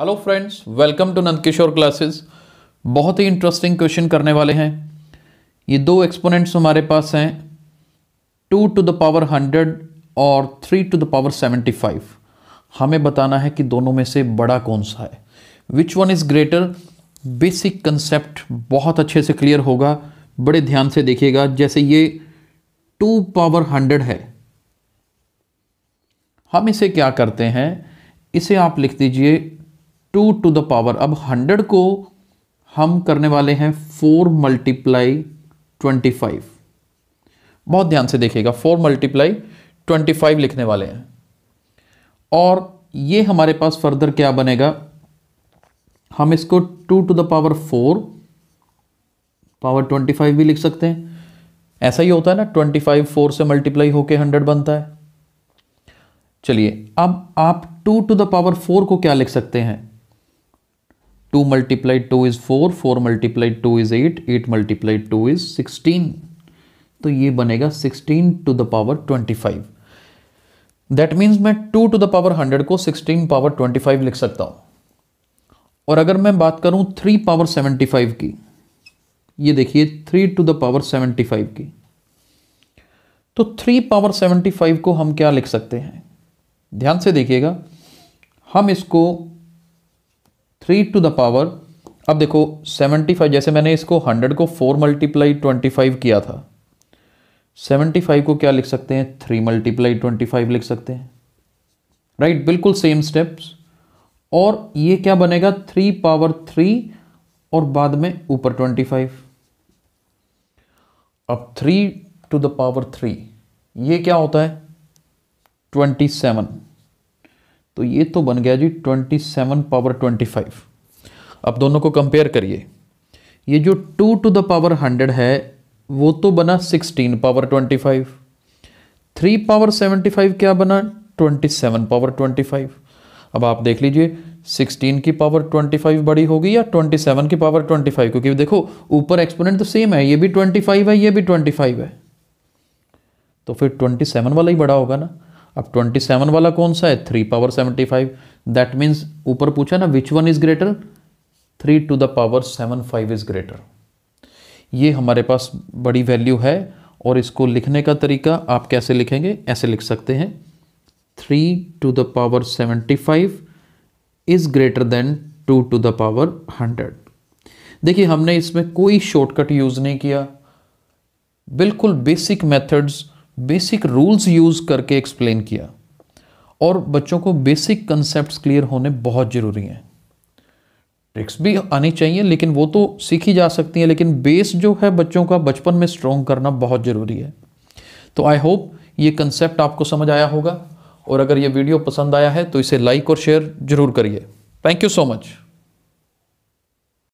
hello friends welcome to Nand Kishore classes बहुत ही interesting question करने वाले हैं ये दो एक्सपोनेंट्स हमारे पास हैं two to the power hundred और three to the power seventy five हमें बताना है कि दोनों में से बड़ा कौन सा है which one is greater basic concept बहुत अच्छे से क्लियर होगा बड़े ध्यान से देखिएगा जैसे ये टू पावर हंड्रेड है हम इसे क्या करते हैं इसे आप लिख दीजिए टू टू द पावर अब हंड्रेड को हम करने वाले हैं फोर मल्टीप्लाई ट्वेंटी फाइव बहुत ध्यान से देखिएगा फोर मल्टीप्लाई ट्वेंटी फाइव लिखने वाले हैं और ये हमारे पास फर्दर क्या बनेगा हम इसको two to the power four power twenty five भी लिख सकते हैं ऐसा ही होता है ना ट्वेंटी फाइव फोर से मल्टीप्लाई होके हंड्रेड बनता है चलिए अब आप two to the power four को क्या लिख सकते हैं 2 multiplied two is 4 4 multiplied two is 8 8 multiplied two is 16 तो ये बनेगा 16 to the power 25 that means मैं 2 टू द पावर 100 को 16 पावर 25 लिख सकता हूँ और अगर मैं बात करूँ 3 पावर 75 की ये देखिए 3 टू द पावर 75 की तो 3 पावर 75 को हम क्या लिख सकते हैं ध्यान से देखिएगा हम इसको थ्री टू द पावर अब देखो सेवेंटी फाइव जैसे मैंने इसको हंड्रेड को फोर मल्टीप्लाई ट्वेंटी फाइव किया था सेवेंटी फाइव को क्या लिख सकते हैं थ्री मल्टीप्लाई ट्वेंटी फाइव लिख सकते हैं राइट right, बिल्कुल सेम स्टेप्स और ये क्या बनेगा थ्री पावर थ्री और बाद में ऊपर ट्वेंटी फाइव अब three to the power three ये क्या होता है ट्वेंटी सेवन तो ये तो बन गया जी twenty seven power twenty five अब दोनों को कंपेयर करिए ये जो two to the power hundred है वो तो बना sixteen power twenty five three power seventy five क्या बना twenty seven power twenty five अब आप देख लीजिए सिक्सटीन की पावर ट्वेंटी फाइव बड़ी होगी या ट्वेंटी सेवन की पावर ट्वेंटी फाइव क्योंकि देखो ऊपर एक्सपोनेंट तो सेम है ये भी ट्वेंटी फाइव है ये भी ट्वेंटी फाइव है तो फिर ट्वेंटी सेवन वाला ही बड़ा होगा ना अब 27 वाला कौन सा है three power 75 five that means ऊपर पूछा ना which one is greater three to the power seven five is greater ये हमारे पास बड़ी वैल्यू है और इसको लिखने का तरीका आप कैसे लिखेंगे ऐसे लिख सकते हैं three to the power 75 five is greater than two to the power hundred देखिए हमने इसमें कोई शॉर्टकट यूज़ नहीं किया बिल्कुल basic methods basic rules use करके एक्सप्लेन किया और बच्चों को बेसिक कंसेप्ट क्लियर होने बहुत ज़रूरी हैं ट्रिक्स भी आनी चाहिए लेकिन वो तो सीखी जा सकती हैं लेकिन बेस जो है बच्चों का बचपन में स्ट्रॉन्ग करना बहुत ज़रूरी है तो आई होप ये कंसेप्ट आपको समझ आया होगा और अगर ये वीडियो पसंद आया है तो इसे लाइक और शेयर ज़रूर करिए थैंक यू सो मच